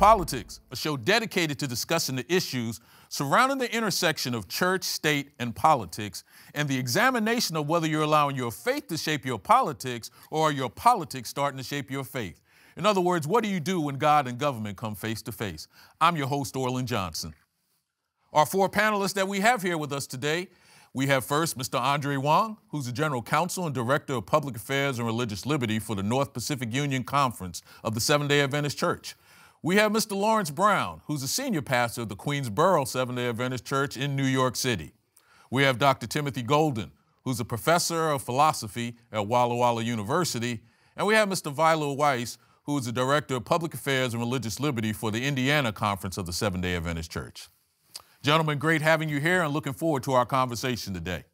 Politics, a show dedicated to discussing the issues surrounding the intersection of church, state, and politics, and the examination of whether you're allowing your faith to shape your politics or your politics starting to shape your faith. In other words, what do you do when God and government come face to face? I'm your host, Orlin Johnson. Our four panelists that we have here with us today we have first Mr. Andre Wong, who's the General Counsel and Director of Public Affairs and Religious Liberty for the North Pacific Union Conference of the Seventh day Adventist Church. We have Mr. Lawrence Brown, who's a senior pastor of the Queensboro Seventh day Adventist Church in New York City. We have Dr. Timothy Golden, who's a professor of philosophy at Walla Walla University. And we have Mr. Vilo Weiss, who is the director of public affairs and religious liberty for the Indiana Conference of the Seventh day Adventist Church. Gentlemen, great having you here and looking forward to our conversation today.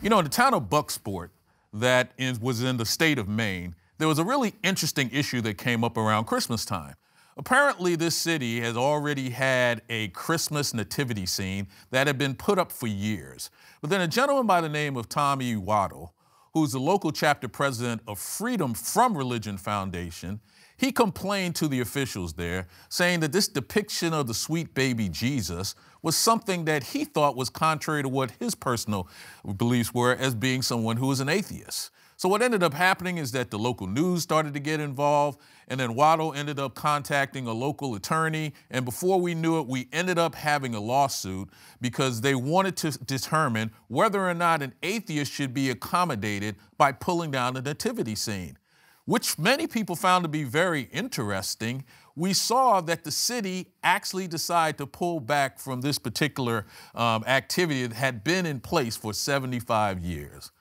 You know, in the town of Bucksport, that was in the state of Maine, there was a really interesting issue that came up around Christmas time. Apparently, this city has already had a Christmas nativity scene that had been put up for years. But then a gentleman by the name of Tommy Waddle, who's the local chapter president of Freedom from Religion Foundation, he complained to the officials there, saying that this depiction of the sweet baby Jesus was something that he thought was contrary to what his personal beliefs were as being someone who was an atheist. So what ended up happening is that the local news started to get involved, and then Waddle ended up contacting a local attorney, and before we knew it, we ended up having a lawsuit because they wanted to determine whether or not an atheist should be accommodated by pulling down a nativity scene, which many people found to be very interesting we saw that the city actually decided to pull back from this particular um, activity that had been in place for 75 years.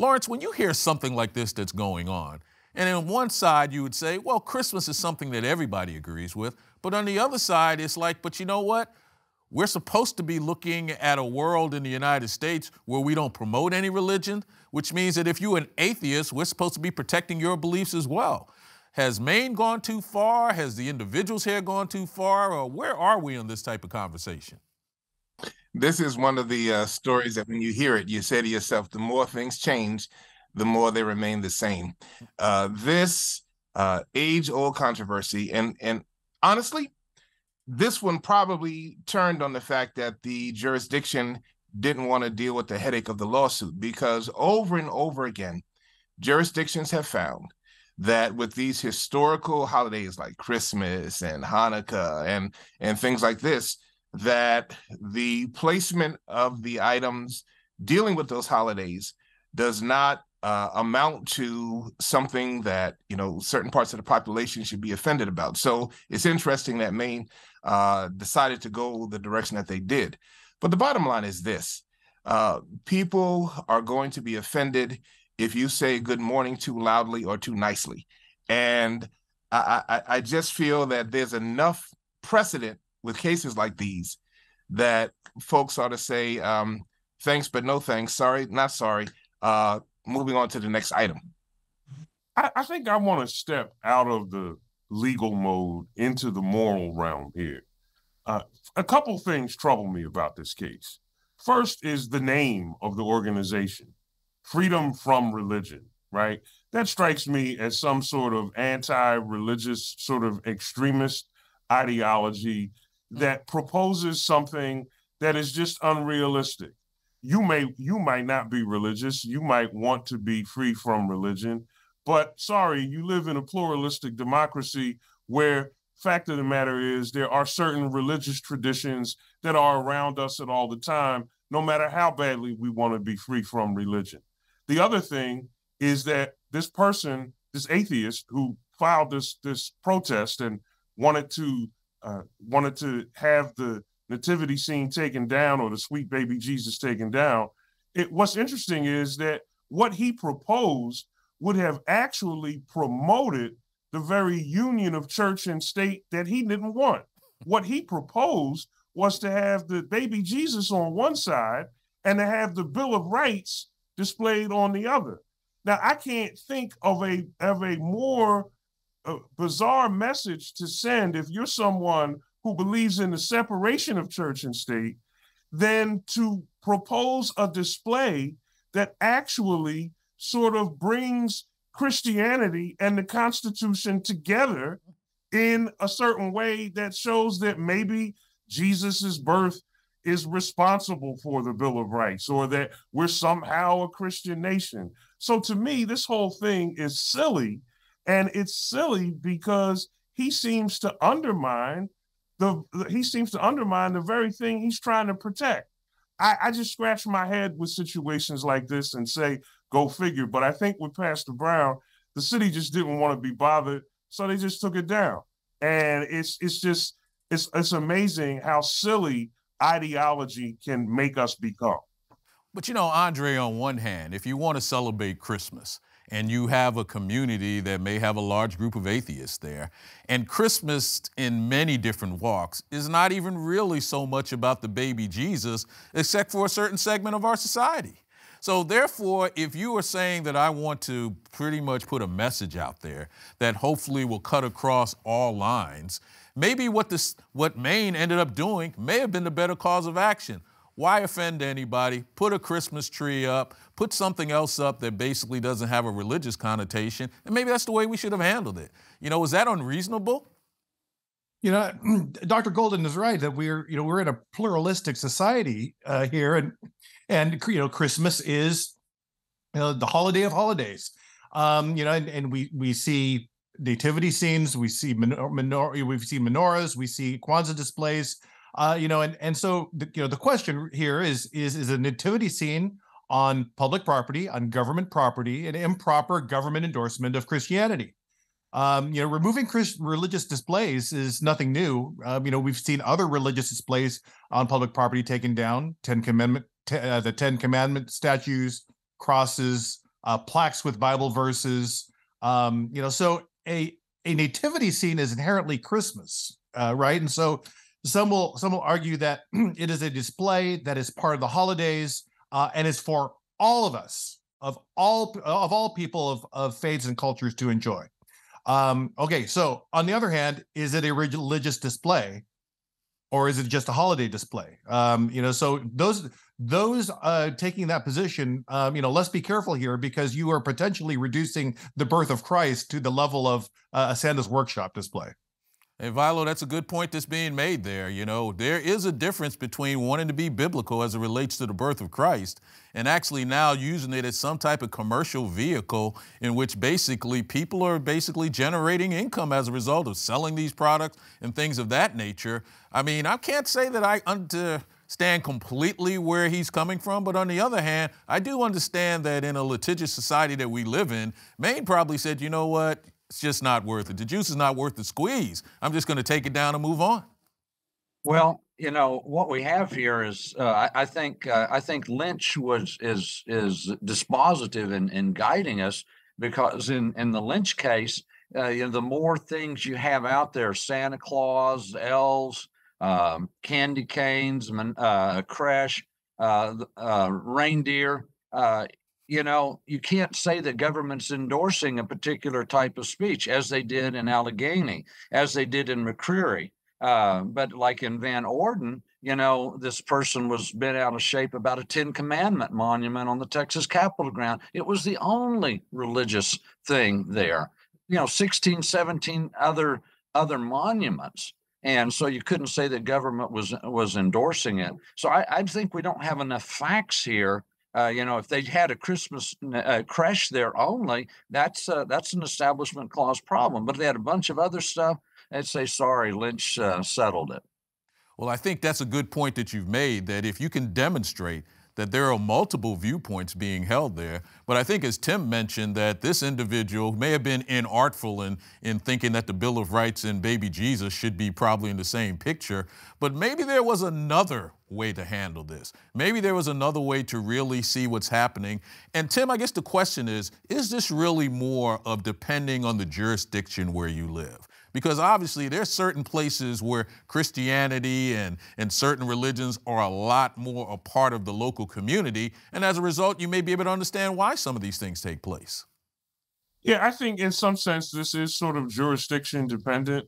Lawrence, when you hear something like this that's going on, and on one side you would say, well, Christmas is something that everybody agrees with, but on the other side, it's like, but you know what? We're supposed to be looking at a world in the United States where we don't promote any religion, which means that if you're an atheist, we're supposed to be protecting your beliefs as well. Has Maine gone too far? Has the individuals here gone too far? Or where are we in this type of conversation? This is one of the uh, stories that when you hear it, you say to yourself, the more things change, the more they remain the same. Uh, this uh, age old controversy, and, and honestly, this one probably turned on the fact that the jurisdiction didn't want to deal with the headache of the lawsuit because over and over again, jurisdictions have found that with these historical holidays like Christmas and Hanukkah and and things like this, that the placement of the items dealing with those holidays does not uh, amount to something that you know certain parts of the population should be offended about. So it's interesting that Maine uh, decided to go the direction that they did. But the bottom line is this: uh, people are going to be offended if you say good morning too loudly or too nicely, and I, I, I just feel that there's enough precedent with cases like these that folks ought to say um, thanks but no thanks sorry not sorry uh, moving on to the next item i, I think i want to step out of the legal mode into the moral realm here uh, a couple things trouble me about this case first is the name of the organization freedom from religion right that strikes me as some sort of anti-religious sort of extremist ideology Mm. that proposes something that is just unrealistic. You may you might not be religious, you might want to be free from religion, but sorry, you live in a pluralistic democracy where fact of the matter is there are certain religious traditions that are around us at all the time, no matter how badly we want to be free from religion. The other thing is that this person, this atheist who filed this this protest and wanted to uh, wanted to have the nativity scene taken down or the sweet baby Jesus taken down, it, what's interesting is that what he proposed would have actually promoted the very union of church and state that he didn't want. What he proposed was to have the baby Jesus on one side and to have the Bill of Rights displayed on the other. Now, I can't think of a of a more a bizarre message to send if you're someone who believes in the separation of church and state than to propose a display that actually sort of brings Christianity and the Constitution together in a certain way that shows that maybe Jesus's birth is responsible for the Bill of Rights or that we're somehow a Christian nation. So to me, this whole thing is silly and it's silly because he seems to undermine the he seems to undermine the very thing he's trying to protect. I, I just scratch my head with situations like this and say, go figure. But I think with Pastor Brown, the city just didn't want to be bothered, so they just took it down. And it's it's just it's it's amazing how silly ideology can make us become. But you know, Andre, on one hand, if you want to celebrate Christmas, and you have a community that may have a large group of atheists there. And Christmas, in many different walks, is not even really so much about the baby Jesus, except for a certain segment of our society. So, therefore, if you are saying that I want to pretty much put a message out there that hopefully will cut across all lines, maybe what, this, what Maine ended up doing may have been the better cause of action. Why offend anybody? Put a Christmas tree up, put something else up that basically doesn't have a religious connotation. And maybe that's the way we should have handled it. You know, is that unreasonable? You know, Dr. Golden is right that we're, you know, we're in a pluralistic society uh, here, and and you know, Christmas is you know, the holiday of holidays. Um, you know, and, and we we see nativity scenes, we see minor, minor we seen menorahs, we see Kwanzaa displays. Uh, you know, and and so the, you know the question here is is is a nativity scene on public property, on government property, an improper government endorsement of Christianity. Um, you know, removing religious displays is nothing new. Um, you know, we've seen other religious displays on public property taken down. Ten Commandment, t- uh, the Ten Commandment statues, crosses, uh, plaques with Bible verses. Um, you know, so a a nativity scene is inherently Christmas, uh, right? And so some will some will argue that it is a display that is part of the holidays uh, and is for all of us of all of all people of, of faiths and cultures to enjoy. Um, okay, so on the other hand, is it a religious display, or is it just a holiday display? Um, you know, so those those uh, taking that position, um, you know, let's be careful here because you are potentially reducing the birth of Christ to the level of uh, a Santa's workshop display. Hey, Vilo, that's a good point that's being made there. You know, there is a difference between wanting to be biblical as it relates to the birth of Christ and actually now using it as some type of commercial vehicle in which basically people are basically generating income as a result of selling these products and things of that nature. I mean, I can't say that I understand completely where he's coming from, but on the other hand, I do understand that in a litigious society that we live in, Maine probably said, you know what, it's just not worth it. The juice is not worth the squeeze. I'm just going to take it down and move on. Well, you know what we have here is uh, I, I, think uh, I think Lynch was is is dispositive in, in guiding us because in in the Lynch case, uh, you know, the more things you have out there, Santa Claus, elves, um, candy canes, uh, crash, uh, uh, reindeer, uh, you know, you can't say that government's endorsing a particular type of speech as they did in Allegheny, as they did in McCreary. Uh, but like in Van Orden, you know, this person was bent out of shape about a Ten Commandment monument on the Texas Capitol ground. It was the only religious thing there. You know, 16, 17 other other monuments. And so you couldn't say that government was was endorsing it. So I, I think we don't have enough facts here uh, you know, if they had a Christmas uh, crash there only, that's uh, that's an establishment clause problem. But if they had a bunch of other stuff, they'd say, "Sorry, Lynch uh, settled it." Well, I think that's a good point that you've made. That if you can demonstrate that there are multiple viewpoints being held there. But I think, as Tim mentioned, that this individual may have been inartful in, in thinking that the Bill of Rights and baby Jesus should be probably in the same picture, but maybe there was another way to handle this. Maybe there was another way to really see what's happening. And Tim, I guess the question is, is this really more of depending on the jurisdiction where you live? Because obviously there's certain places where Christianity and, and certain religions are a lot more a part of the local community. And as a result, you may be able to understand why some of these things take place. Yeah, I think in some sense this is sort of jurisdiction dependent.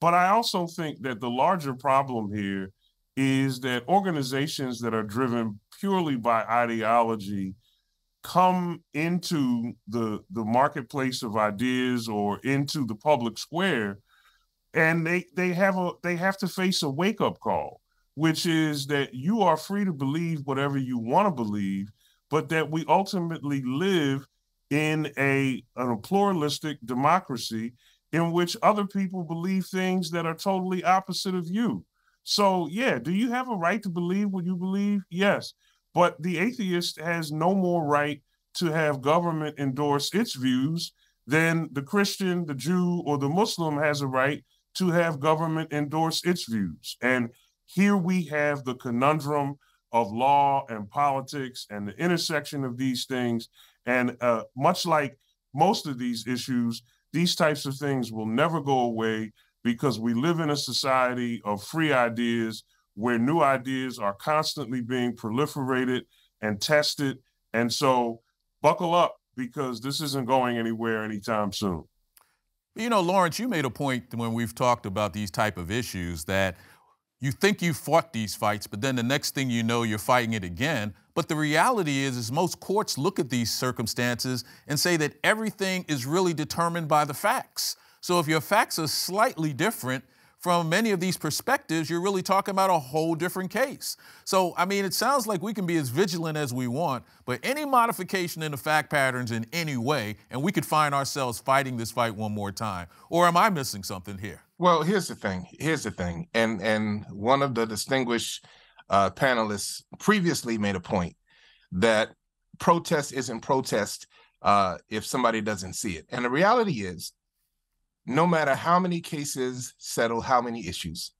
But I also think that the larger problem here is that organizations that are driven purely by ideology come into the the marketplace of ideas or into the public square and they they have a they have to face a wake up call, which is that you are free to believe whatever you want to believe, but that we ultimately live in a, a pluralistic democracy in which other people believe things that are totally opposite of you. So yeah, do you have a right to believe what you believe? Yes, but the atheist has no more right to have government endorse its views than the Christian, the Jew, or the Muslim has a right to have government endorse its views. And here we have the conundrum of law and politics and the intersection of these things. And uh, much like most of these issues, these types of things will never go away because we live in a society of free ideas where new ideas are constantly being proliferated and tested. And so buckle up because this isn't going anywhere anytime soon. You know, Lawrence, you made a point when we've talked about these type of issues that you think you fought these fights, but then the next thing you know, you're fighting it again. But the reality is, is most courts look at these circumstances and say that everything is really determined by the facts. So if your facts are slightly different, from many of these perspectives, you're really talking about a whole different case. So, I mean, it sounds like we can be as vigilant as we want, but any modification in the fact patterns in any way, and we could find ourselves fighting this fight one more time. Or am I missing something here? Well, here's the thing. Here's the thing. And and one of the distinguished uh, panelists previously made a point that protest isn't protest uh, if somebody doesn't see it. And the reality is no matter how many cases settle how many issues,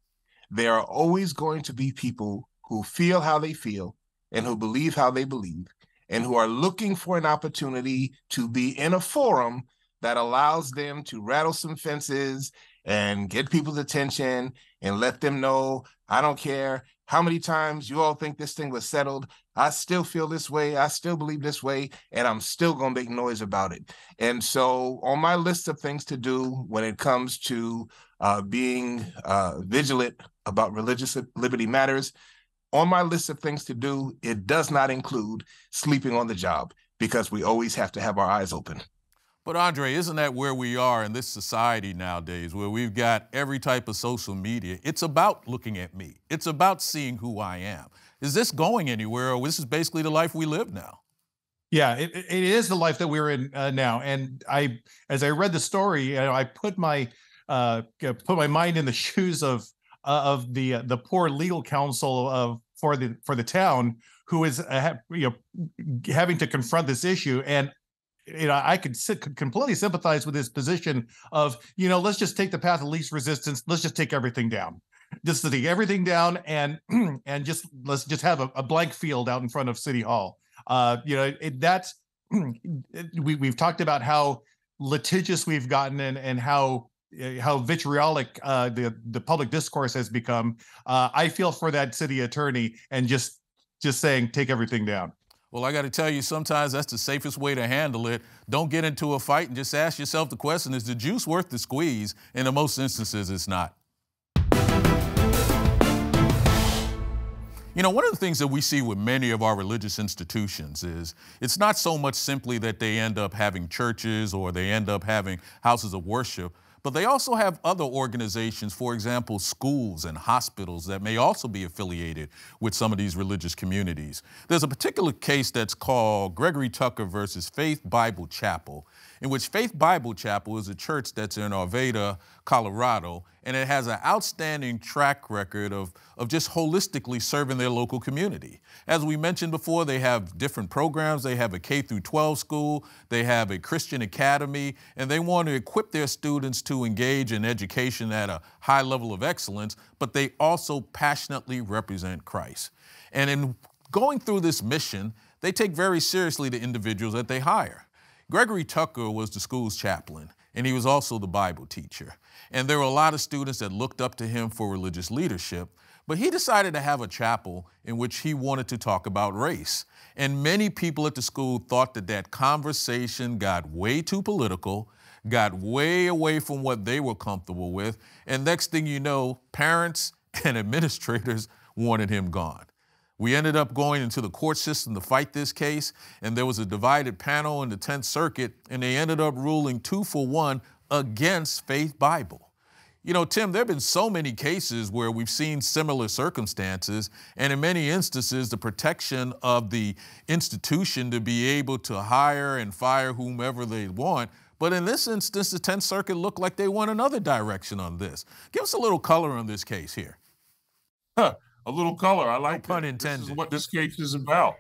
there are always going to be people who feel how they feel and who believe how they believe and who are looking for an opportunity to be in a forum that allows them to rattle some fences and get people's attention and let them know I don't care how many times you all think this thing was settled. I still feel this way. I still believe this way, and I'm still going to make noise about it. And so, on my list of things to do when it comes to uh, being uh, vigilant about religious liberty matters, on my list of things to do, it does not include sleeping on the job because we always have to have our eyes open. But Andre, isn't that where we are in this society nowadays, where we've got every type of social media? It's about looking at me. It's about seeing who I am. Is this going anywhere, or this is basically the life we live now? Yeah, it, it is the life that we're in uh, now. And I, as I read the story, you know, I put my uh, put my mind in the shoes of uh, of the uh, the poor legal counsel of for the for the town who is uh, you know having to confront this issue and you know, I could completely sympathize with his position of, you know, let's just take the path of least resistance. Let's just take everything down. Just take everything down and and just let's just have a, a blank field out in front of City Hall. Uh, you know, it, that's we we've talked about how litigious we've gotten and and how eh, how vitriolic uh, the the public discourse has become. Uh, I feel for that city attorney and just just saying take everything down. Well, I got to tell you, sometimes that's the safest way to handle it. Don't get into a fight and just ask yourself the question is the juice worth the squeeze? And in most instances, it's not. You know, one of the things that we see with many of our religious institutions is it's not so much simply that they end up having churches or they end up having houses of worship, but they also have other organizations, for example, schools and hospitals that may also be affiliated with some of these religious communities. There's a particular case that's called Gregory Tucker versus Faith Bible Chapel in which Faith Bible Chapel is a church that's in Arvada, Colorado, and it has an outstanding track record of, of just holistically serving their local community. As we mentioned before, they have different programs. They have a K through 12 school, they have a Christian academy, and they want to equip their students to engage in education at a high level of excellence, but they also passionately represent Christ. And in going through this mission, they take very seriously the individuals that they hire. Gregory Tucker was the school's chaplain, and he was also the Bible teacher. And there were a lot of students that looked up to him for religious leadership, but he decided to have a chapel in which he wanted to talk about race. And many people at the school thought that that conversation got way too political, got way away from what they were comfortable with, and next thing you know, parents and administrators wanted him gone. We ended up going into the court system to fight this case, and there was a divided panel in the 10th Circuit, and they ended up ruling two for one against Faith Bible. You know, Tim, there have been so many cases where we've seen similar circumstances, and in many instances, the protection of the institution to be able to hire and fire whomever they want. But in this instance, the 10th Circuit looked like they went another direction on this. Give us a little color on this case here. Huh a little color. I like no pun intended. This what this case is about.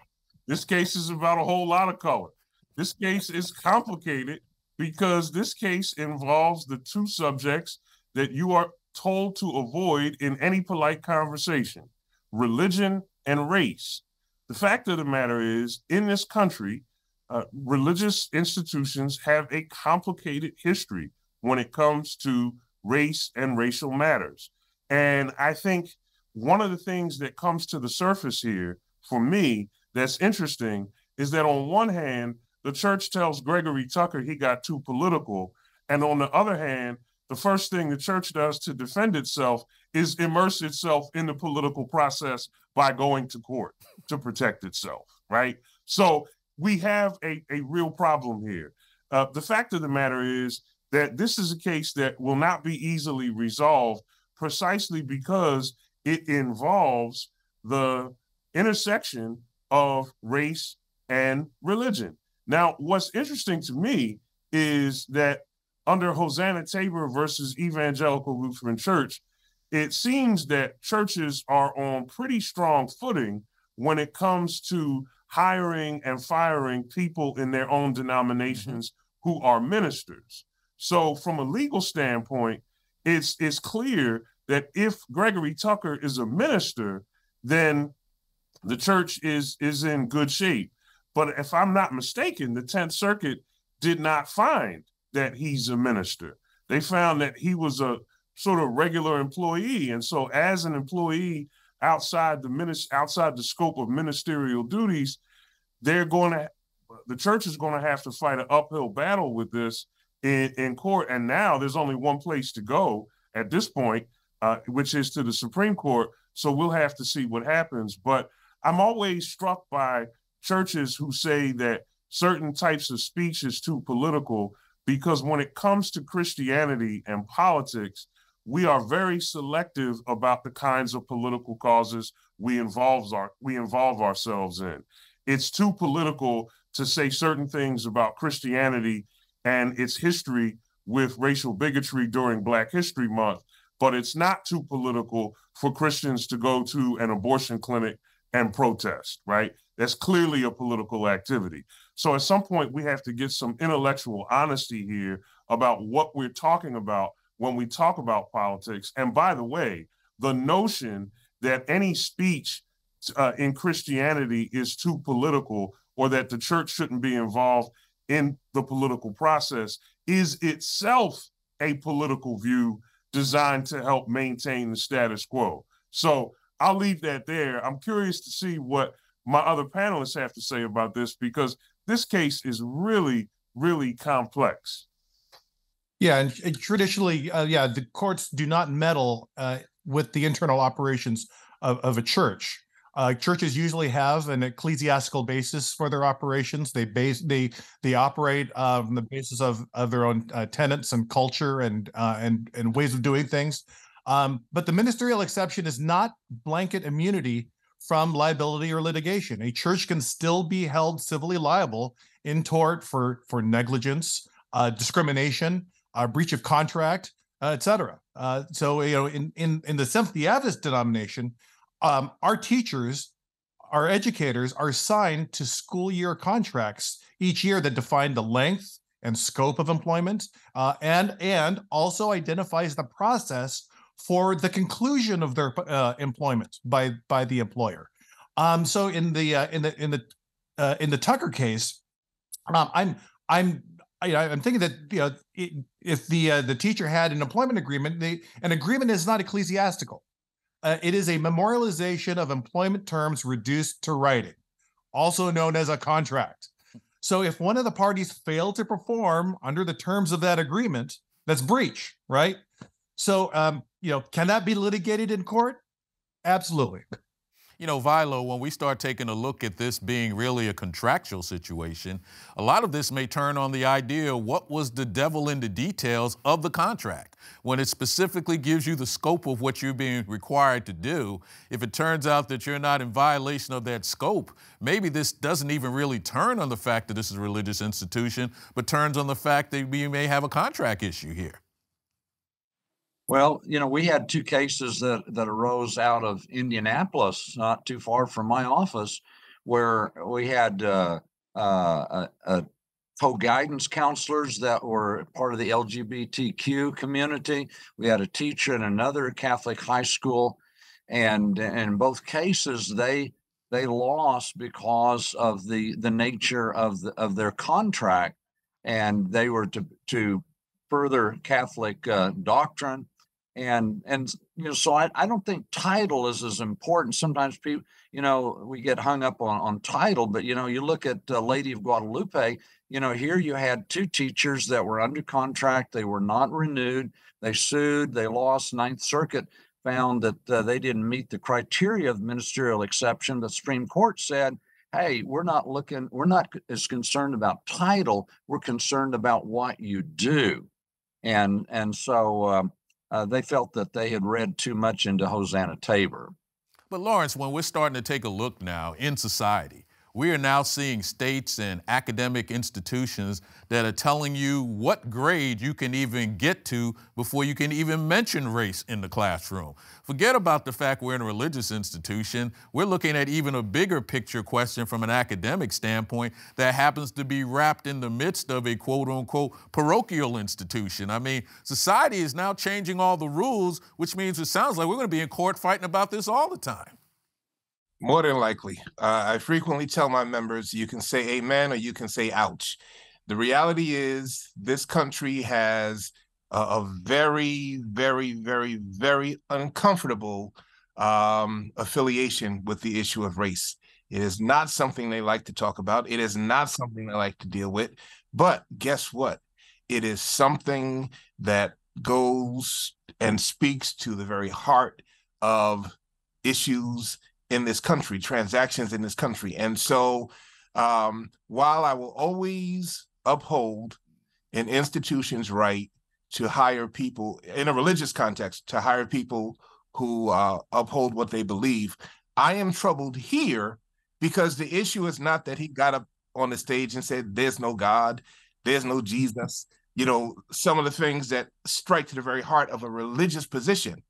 This case is about a whole lot of color. This case is complicated because this case involves the two subjects that you are told to avoid in any polite conversation religion and race. The fact of the matter is, in this country, uh, religious institutions have a complicated history when it comes to race and racial matters. And I think one of the things that comes to the surface here for me that's interesting is that on one hand, the church tells Gregory Tucker he got too political. And on the other hand, the first thing the church does to defend itself is immerse itself in the political process by going to court to protect itself, right? So we have a, a real problem here. Uh, the fact of the matter is that this is a case that will not be easily resolved precisely because it involves the intersection of race and religion. Now, what's interesting to me is that under Hosanna Tabor versus Evangelical Lutheran Church, it seems that churches are on pretty strong footing when it comes to hiring and firing people in their own denominations mm-hmm. who are ministers. So, from a legal standpoint, it's it's clear that if Gregory Tucker is a minister, then the church is is in good shape. But if I'm not mistaken, the 10th Circuit did not find that he's a minister. They found that he was a sort of regular employee. And so as an employee outside the minister outside the scope of ministerial duties, they're going to the church is going to have to fight an uphill battle with this in, in court. And now there's only one place to go at this point, uh, which is to the Supreme Court. So we'll have to see what happens. But I'm always struck by churches who say that certain types of speech is too political because when it comes to Christianity and politics, we are very selective about the kinds of political causes we our we involve ourselves in. It's too political to say certain things about Christianity and its history with racial bigotry during Black History Month but it's not too political for Christians to go to an abortion clinic and protest, right? That's clearly a political activity. So at some point, we have to get some intellectual honesty here about what we're talking about when we talk about politics. And by the way, the notion that any speech uh, in Christianity is too political or that the church shouldn't be involved in the political process is itself a political view designed to help maintain the status quo. So I'll leave that there. I'm curious to see what my other panelists have to say about this because this case is really, really complex. Yeah, and, and traditionally, uh, yeah, the courts do not meddle uh, with the internal operations of, of a church. Uh, churches usually have an ecclesiastical basis for their operations. They base they they operate uh, um, on the basis of, of their own uh, tenets and culture and uh, and and ways of doing things. Um, but the ministerial exception is not blanket immunity from liability or litigation. A church can still be held civilly liable in tort for for negligence, uh, discrimination, breach of contract, uh, etc. so you know, in in in the Seventh Day Adventist denomination um, our teachers, our educators are assigned to school year contracts each year that define the length and scope of employment uh, and and also identifies the process for the conclusion of their uh, employment by by the employer. Um, so in the uh, in the in the uh, in the Tucker case, um, I'm I'm I, am thinking that you know if the uh, the teacher had an employment agreement, the, an agreement is not ecclesiastical uh, it is a memorialization of employment terms reduced to writing, also known as a contract. So if one of the parties failed to perform under the terms of that agreement, that's breach, right? So, um, you know, can that be litigated in court? Absolutely. You know, Vilo, when we start taking a look at this being really a contractual situation, a lot of this may turn on the idea what was the devil in the details of the contract? When it specifically gives you the scope of what you're being required to do, if it turns out that you're not in violation of that scope, maybe this doesn't even really turn on the fact that this is a religious institution, but turns on the fact that we may have a contract issue here. Well, you know, we had two cases that, that arose out of Indianapolis, not too far from my office, where we had uh, uh, co-guidance counselors that were part of the LGBTQ community. We had a teacher in another Catholic high school, and, and in both cases, they they lost because of the the nature of the, of their contract, and they were to to further Catholic uh, doctrine and and you know so I, I don't think title is as important sometimes people you know we get hung up on on title but you know you look at uh, lady of guadalupe you know here you had two teachers that were under contract they were not renewed they sued they lost ninth circuit found that uh, they didn't meet the criteria of ministerial exception the supreme court said hey we're not looking we're not as concerned about title we're concerned about what you do and and so um, uh, they felt that they had read too much into Hosanna Tabor. But Lawrence, when we're starting to take a look now in society, we are now seeing states and academic institutions that are telling you what grade you can even get to before you can even mention race in the classroom. Forget about the fact we're in a religious institution. We're looking at even a bigger picture question from an academic standpoint that happens to be wrapped in the midst of a quote unquote parochial institution. I mean, society is now changing all the rules, which means it sounds like we're going to be in court fighting about this all the time. More than likely. Uh, I frequently tell my members you can say amen or you can say ouch. The reality is, this country has a, a very, very, very, very uncomfortable um, affiliation with the issue of race. It is not something they like to talk about. It is not something they like to deal with. But guess what? It is something that goes and speaks to the very heart of issues in this country, transactions in this country. And so um, while I will always uphold an institution's right to hire people in a religious context, to hire people who uh, uphold what they believe, I am troubled here because the issue is not that he got up on the stage and said, There's no God, there's no Jesus. You know, some of the things that strike to the very heart of a religious position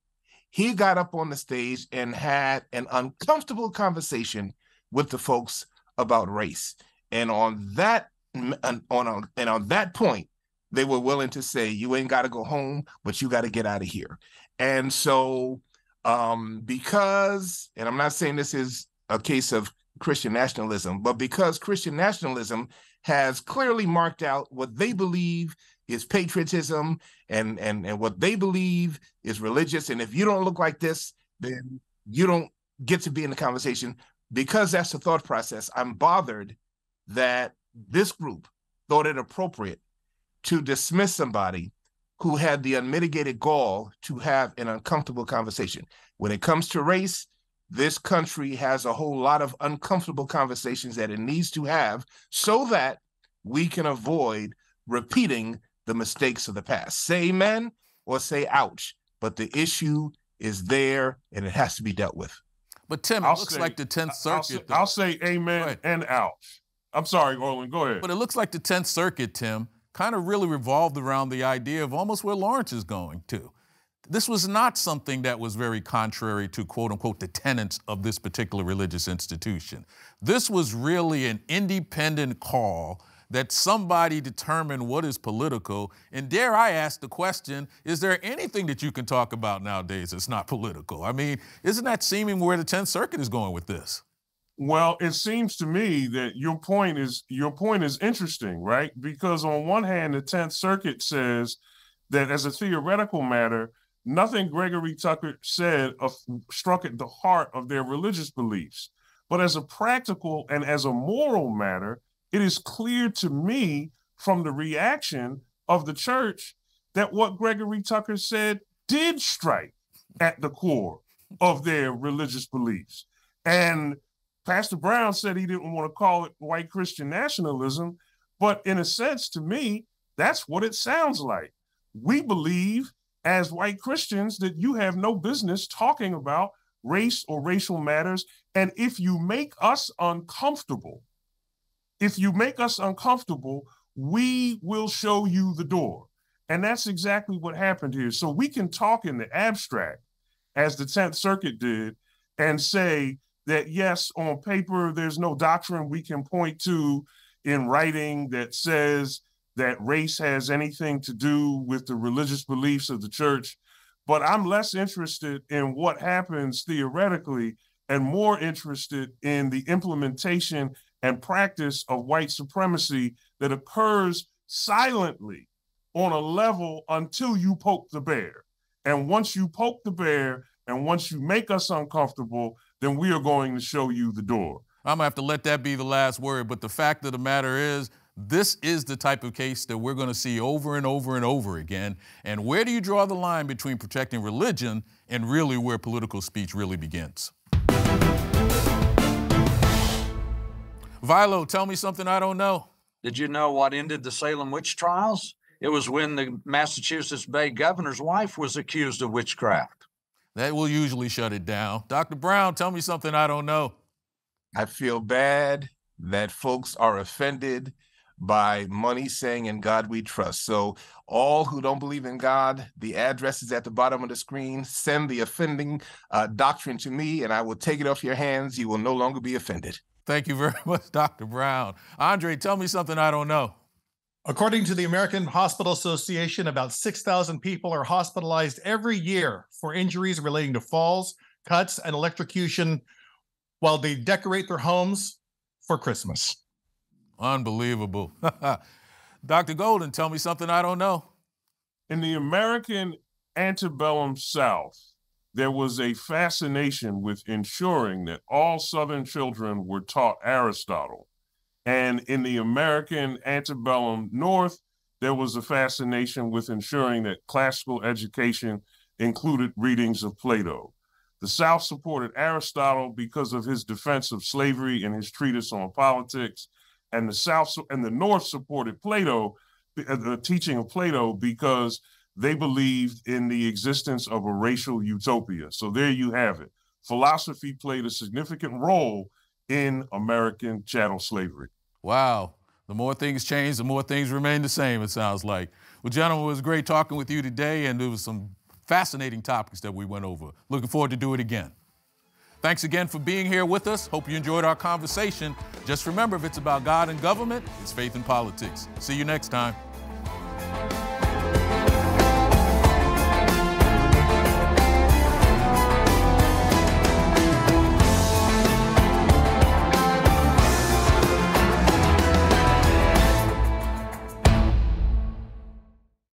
he got up on the stage and had an uncomfortable conversation with the folks about race. And on that on, and on that point, they were willing to say, "You ain't got to go home, but you got to get out of here." And so, um, because, and I'm not saying this is a case of Christian nationalism, but because Christian nationalism has clearly marked out what they believe is patriotism and and and what they believe is religious. And if you don't look like this, then you don't get to be in the conversation because that's the thought process. I'm bothered that this group thought it appropriate to dismiss somebody who had the unmitigated gall to have an uncomfortable conversation. When it comes to race, this country has a whole lot of uncomfortable conversations that it needs to have so that we can avoid repeating the mistakes of the past. Say amen or say ouch, but the issue is there and it has to be dealt with. But Tim, I'll it looks say, like the Tenth Circuit. I'll say, I'll say amen and ouch. I'm sorry, Orlin. Go ahead. But it looks like the Tenth Circuit, Tim, kind of really revolved around the idea of almost where Lawrence is going to. This was not something that was very contrary to quote unquote the tenets of this particular religious institution. This was really an independent call that somebody determine what is political. And dare I ask the question, is there anything that you can talk about nowadays that's not political? I mean, isn't that seeming where the 10th Circuit is going with this? Well, it seems to me that your point is your point is interesting, right? Because on one hand, the 10th Circuit says that as a theoretical matter, nothing Gregory Tucker said of, struck at the heart of their religious beliefs. But as a practical and as a moral matter, it is clear to me from the reaction of the church that what Gregory Tucker said did strike at the core of their religious beliefs. And Pastor Brown said he didn't want to call it white Christian nationalism, but in a sense, to me, that's what it sounds like. We believe as white Christians that you have no business talking about race or racial matters. And if you make us uncomfortable, if you make us uncomfortable, we will show you the door. And that's exactly what happened here. So we can talk in the abstract, as the 10th Circuit did, and say that, yes, on paper, there's no doctrine we can point to in writing that says that race has anything to do with the religious beliefs of the church. But I'm less interested in what happens theoretically and more interested in the implementation and practice of white supremacy that occurs silently on a level until you poke the bear. And once you poke the bear and once you make us uncomfortable, then we are going to show you the door. I'm gonna have to let that be the last word. But the fact of the matter is, this is the type of case that we're going to see over and over and over again. And where do you draw the line between protecting religion and really where political speech really begins? Vilo, tell me something I don't know. Did you know what ended the Salem witch trials? It was when the Massachusetts Bay governor's wife was accused of witchcraft. That will usually shut it down. Dr. Brown, tell me something I don't know. I feel bad that folks are offended by money saying in God we trust. So all who don't believe in God, the address is at the bottom of the screen. Send the offending uh, doctrine to me and I will take it off your hands. You will no longer be offended. Thank you very much, Dr. Brown. Andre, tell me something I don't know. According to the American Hospital Association, about 6,000 people are hospitalized every year for injuries relating to falls, cuts, and electrocution while they decorate their homes for Christmas. Unbelievable. Dr. Golden, tell me something I don't know. In the American antebellum South, there was a fascination with ensuring that all Southern children were taught Aristotle. And in the American antebellum North, there was a fascination with ensuring that classical education included readings of Plato. The South supported Aristotle because of his defense of slavery and his treatise on politics, and the South and the North supported Plato, the uh, teaching of Plato, because they believed in the existence of a racial utopia. So there you have it. Philosophy played a significant role in American chattel slavery. Wow. The more things change, the more things remain the same, it sounds like. Well, gentlemen, it was great talking with you today, and there was some fascinating topics that we went over. Looking forward to do it again. Thanks again for being here with us. Hope you enjoyed our conversation. Just remember, if it's about God and government, it's faith and politics. See you next time.